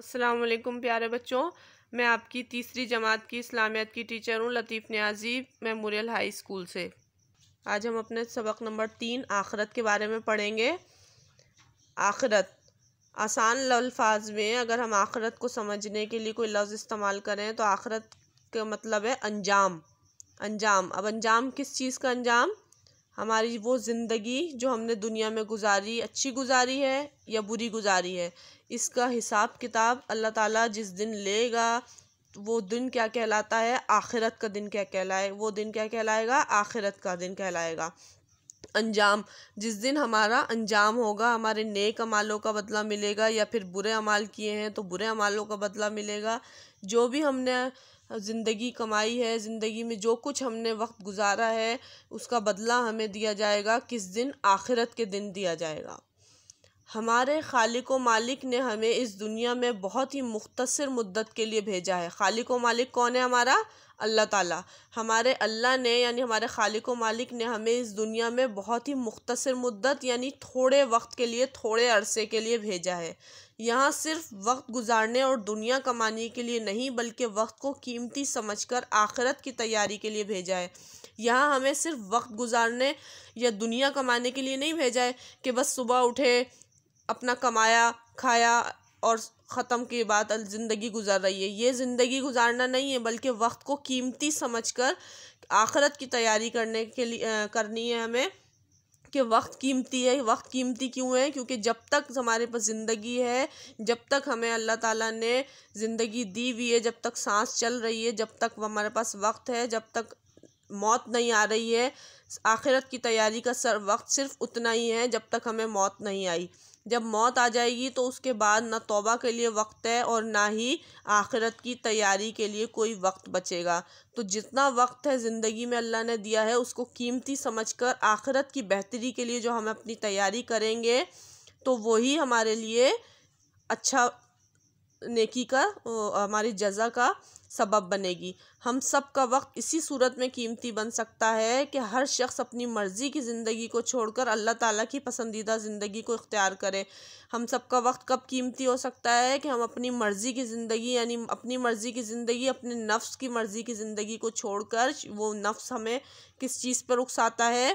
असलकुम प्यारे बच्चों मैं आपकी तीसरी जमात की इस्लामियत की टीचर हूँ Latif Niazi memorial high school से आज हम अपने सबक नंबर तीन आखरत के बारे में पढ़ेंगे आखरत आसान लफाज में अगर हम आखरत को समझने के लिए कोई लफ्ज़ इस्तेमाल करें तो आखरत का मतलब है अंजाम अंजाम अब अंजाम किस चीज़ का अंजाम हमारी वो ज़िंदगी जो हमने दुनिया में गुजारी अच्छी गुजारी है या बुरी गुजारी है इसका हिसाब किताब अल्लाह ताला जिस दिन लेगा वो दिन क्या कहलाता है आखिरत का दिन क्या कहलाए वो दिन क्या कहलाएगा आखिरत का दिन कहलाएगा अंजाम जिस दिन हमारा अंजाम होगा हमारे नेक अमालों का बदला मिलेगा या फिर बुरे अमाल किए हैं तो बुरे अमालों का बदला मिलेगा जो भी हमने ज़िंदगी कमाई है ज़िंदगी में जो कुछ हमने वक्त गुजारा है उसका बदला हमें दिया जाएगा किस दिन आखिरत के दिन दिया जाएगा हमारे खालिक व मालिक ने हमें इस दुनिया में बहुत ही मुख्तसर मुद्दत के लिए भेजा है खालिक व मालिक कौन है हमारा अल्लाह ताला हमारे अल्लाह ने यानी हमारे खालिक व मालिक ने हमें इस दुनिया में बहुत ही मुख्तसर मुद्दत यानी थोड़े वक्त के लिए थोड़े अरसे के लिए भेजा है यहाँ सिर्फ वक्त गुजारने और दुनिया कमाने के लिए नहीं बल्कि वक्त को कीमती समझकर आखिरत की तैयारी के लिए भेजा है यहाँ हमें सिर्फ वक्त गुजारने या दुनिया कमाने के लिए नहीं भेजा है कि बस सुबह उठे अपना कमाया खाया और ख़त्म के बाद ज़िंदगी गुजार रही है ये ज़िंदगी गुजारना नहीं है बल्कि वक्त को कीमती समझकर आखरत की तैयारी करने के लिए आ, करनी है हमें कि वक्त कीमती है वक्त कीमती क्यों है क्योंकि जब तक हमारे पास ज़िंदगी है जब तक हमें अल्लाह ताला ने ज़िंदगी दी हुई है जब तक सांस चल रही है जब तक हमारे पास वक्त है जब तक मौत नहीं आ रही है आखिरत की तैयारी का सर वक्त सिर्फ उतना ही है जब तक हमें मौत नहीं आई जब मौत आ जाएगी तो उसके बाद ना तोबा के लिए वक्त है और ना ही आखिरत की तैयारी के लिए कोई वक्त बचेगा तो जितना वक्त है ज़िंदगी में अल्लाह ने दिया है उसको कीमती समझकर आखिरत की बेहतरी के लिए जो हम अपनी तैयारी करेंगे तो वही हमारे लिए अच्छा नेकी का हमारी जजा का सबब बनेगी हम सब का वक्त इसी सूरत में कीमती बन सकता है कि हर शख्स अपनी मर्ज़ी की ज़िंदगी को छोड़कर अल्लाह ताला की पसंदीदा ज़िंदगी को इख्तियार करे हम सब का वक्त कब कीमती हो सकता है कि हम अपनी मर्ज़ी की ज़िंदगी यानी अपनी मर्ज़ी की ज़िंदगी अपने नफ्स की मर्ज़ी की ज़िंदगी को छोड़कर वो नफ्स हमें किस चीज़ पर उकसाता है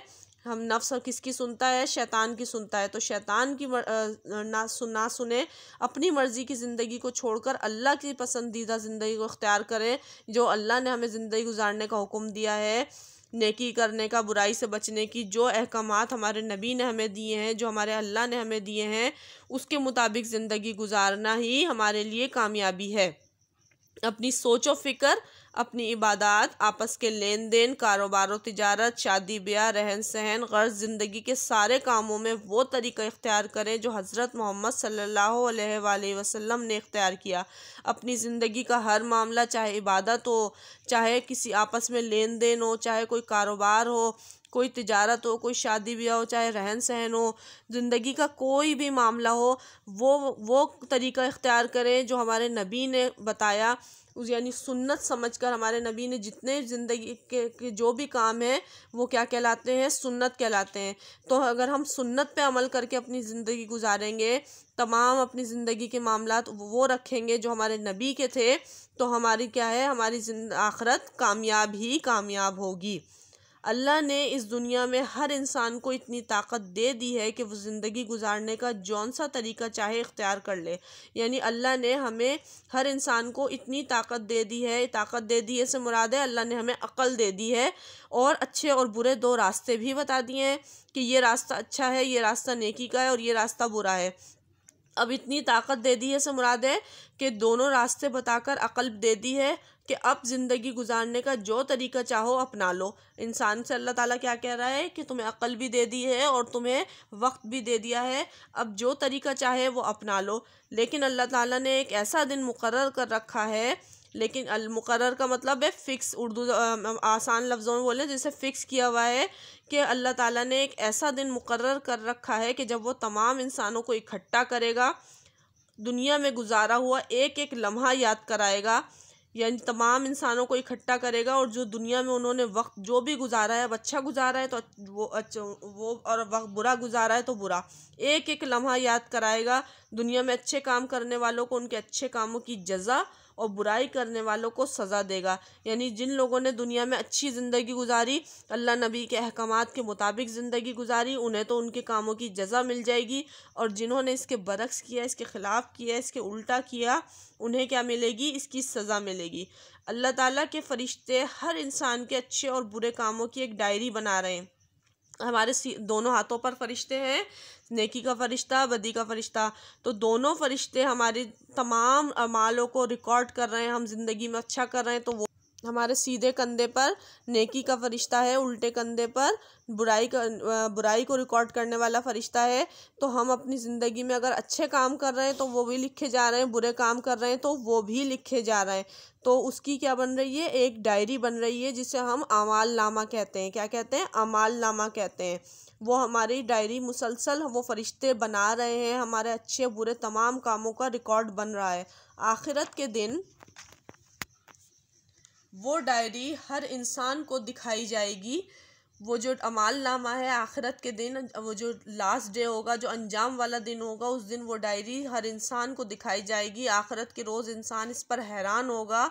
हम नफ्स किसकी सुनता है शैतान की सुनता है तो शैतान की मर, ना सुना सुने अपनी मर्ज़ी की ज़िंदगी को छोड़कर अल्लाह की पसंदीदा ज़िंदगी को अख्तियार करें जो अल्लाह ने हमें ज़िंदगी गुजारने का हुक्म दिया है नेकी करने का बुराई से बचने की जो अहकाम हमारे नबी ने हमें दिए हैं जो हमारे अल्लाह ने हमें दिए हैं उसके मुताबिक ज़िंदगी गुजारना ही हमारे लिए कामयाबी है अपनी सोचो फिक्र अपनी इबादत आपस के लेन देन कारोबार व तजारत शादी ब्याह रहन सहन गर्ज ज़िंदगी के सारे कामों में वो तरीक़ा इख्तियार करें जो हज़रत मोहम्मद सल्ला वसम ने इख्तियार किया अपनी ज़िंदगी का हर मामला चाहे इबादत हो चाहे किसी आपस में लेन देन हो चाहे कोई कारोबार हो कोई तजारत हो कोई शादी ब्याह हो चाहे रहन सहन हो ज़िंदगी का कोई भी मामला हो वो वो तरीका इख्तियार करें जो हमारे नबी ने बताया यानी सुन्नत समझकर हमारे नबी ने जितने ज़िंदगी के, के जो भी काम हैं वो क्या कहलाते हैं सुन्नत कहलाते हैं तो अगर हम सुन्नत पे अमल करके अपनी ज़िंदगी गुजारेंगे तमाम अपनी ज़िंदगी के मामला वो रखेंगे जो हमारे नबी के थे तो हमारी क्या है हमारी आखरत कामयाब ही कामयाब होगी अल्लाह ने इस दुनिया में हर इंसान को इतनी ताकत दे दी है कि वो ज़िंदगी गुजारने का जौन सा तरीका चाहे इख्तियार कर ले यानी अल्लाह ने हमें हर इंसान को इतनी ताकत दे दी है ताकत दे दी है से मुराद है अल्लाह ने हमें अकल दे दी है और अच्छे और बुरे दो रास्ते भी बता दिए हैं कि ये रास्ता अच्छा है ये रास्ता नेकी का है और ये रास्ता बुरा है अब इतनी ताकत दे दी है से मुराद है कि दोनों रास्ते बताकर अकल दे दी है कि अब ज़िंदगी गुजारने का जो तरीका चाहो अपना लो इंसान से अल्लाह ताला क्या कह रहा है कि तुम्हें अकल भी दे दी है और तुम्हें वक्त भी दे दिया है अब जो तरीका चाहे वो अपना लो लेकिन अल्लाह ताला ने एक ऐसा दिन मुकर कर रखा है लेकिन अलमुकर का मतलब है फ़िक्स उर्दू आसान लफ्ज़ों में बोले जिसे फ़िक्स किया हुआ है कि अल्लाह ताला ने एक ऐसा दिन मुकर कर रखा है कि जब वो तमाम इंसानों को इकट्ठा करेगा दुनिया में गुजारा हुआ एक एक लम्हा याद कराएगा यानी तमाम इंसानों को इकट्ठा करेगा और जो दुनिया में उन्होंने वक्त जो भी गुजारा है अब अच्छा गुजारा है तो वो अच्छा वो और वक्त बुरा गुजारा है तो बुरा एक एक लम्हा याद कराएगा दुनिया में अच्छे काम करने वालों को उनके अच्छे कामों की जजा और बुराई करने वालों को सज़ा देगा यानी जिन लोगों ने दुनिया में अच्छी ज़िंदगी गुजारी अल्लाह नबी के अहकाम के मुताबिक ज़िंदगी गुजारी उन्हें तो उनके कामों की जजा मिल जाएगी और जिन्होंने इसके बरक्स किया इसके ख़िलाफ़ किया इसके उल्टा किया उन्हें क्या मिलेगी इसकी सज़ा मिलेगी अल्लाह ताली के फरिश्ते हर इंसान के अच्छे और बुरे कामों की एक डायरी बना रहे हैं हमारे दोनों हाथों पर फरिश्ते हैं नेकी का फरिश्ता बदी का फरिश्ता तो दोनों फरिश्ते हमारे तमाम अमालों को रिकॉर्ड कर रहे हैं हम ज़िंदगी में अच्छा कर रहे हैं तो वो हमारे सीधे कंधे पर नेकी का फरिश्ता है उल्टे कंधे पर बुराई का बुराई को रिकॉर्ड करने वाला फरिश्ता है तो हम अपनी ज़िंदगी में अगर अच्छे काम कर रहे हैं तो वो भी लिखे जा रहे हैं बुरे काम कर रहे हैं तो वो भी लिखे जा रहे हैं तो उसकी क्या बन रही है एक डायरी बन रही है जिसे हम अमाल नामा कहते हैं क्या कहते हैं अमाल नामा कहते हैं वो हमारी डायरी मुसलसल वो फरिश्ते बना रहे हैं हमारे अच्छे बुरे तमाम कामों का रिकॉर्ड बन रहा है आखिरत के दिन वो डायरी हर इंसान को दिखाई जाएगी वो जो अमाल नामा है आखिरत के दिन वो जो लास्ट डे होगा जो अंजाम वाला दिन होगा उस दिन वो डायरी हर इंसान को दिखाई जाएगी आखिरत के रोज़ इंसान इस पर हैरान होगा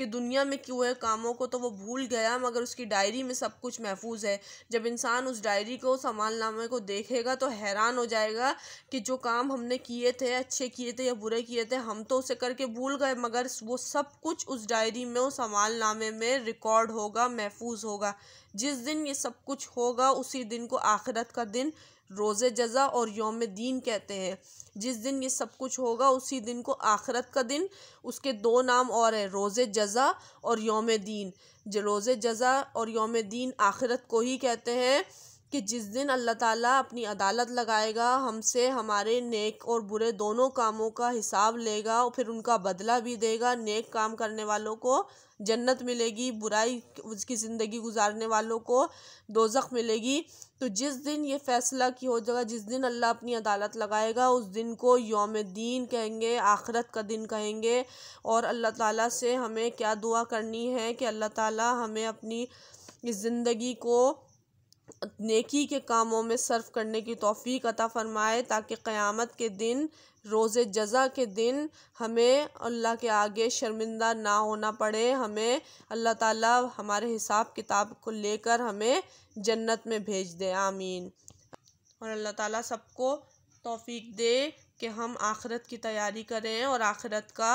कि दुनिया में क्यों है कामों को तो वो भूल गया मगर उसकी डायरी में सब कुछ महफूज है जब इंसान उस डायरी को नामे को देखेगा तो हैरान हो जाएगा कि जो काम हमने किए थे अच्छे किए थे या बुरे किए थे हम तो उसे करके भूल गए मगर वो सब कुछ उस डायरी में उस नामे में रिकॉर्ड होगा महफूज होगा जिस दिन ये सब कुछ होगा उसी दिन को आखिरत का दिन रोज़ जज़ा और योम दीन कहते हैं जिस दिन ये सब कुछ होगा उसी दिन को आखरत का दिन उसके दो नाम और है रोज़ जज़ा और योम दीन जो रोज़ जज़ा और योम दीन आखरत को ही कहते हैं कि जिस दिन अल्लाह ताला अपनी अदालत लगाएगा हमसे हमारे नेक और बुरे दोनों कामों का हिसाब लेगा और फिर उनका बदला भी देगा नेक काम करने वालों को जन्नत मिलेगी बुराई उसकी ज़िंदगी गुजारने वालों को दोजख मिलेगी तो जिस दिन ये फ़ैसला की हो जाएगा जिस दिन अल्लाह अपनी अदालत लगाएगा उस दिन को योम दीन कहेंगे आखरत का दिन कहेंगे और अल्लाह ताला से हमें क्या दुआ करनी है कि अल्लाह ताला हमें अपनी इस ज़िंदगी को नेकी के कामों में सर्व करने की तोफ़ी अता फ़रमाए ताकि क़यामत के दिन रोज़ जज़ा के दिन हमें अल्लाह के आगे शर्मिंदा ना होना पड़े हमें अल्लाह ताला हमारे हिसाब किताब को लेकर हमें जन्नत में भेज दे आमीन और अल्लाह ताला सबको तौफीक दे कि हम आखरत की तैयारी करें और आखरत का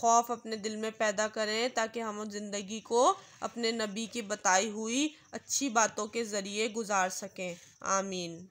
खौफ अपने दिल में पैदा करें ताकि हम ज़िंदगी को अपने नबी की बताई हुई अच्छी बातों के ज़रिए गुजार सकें आमीन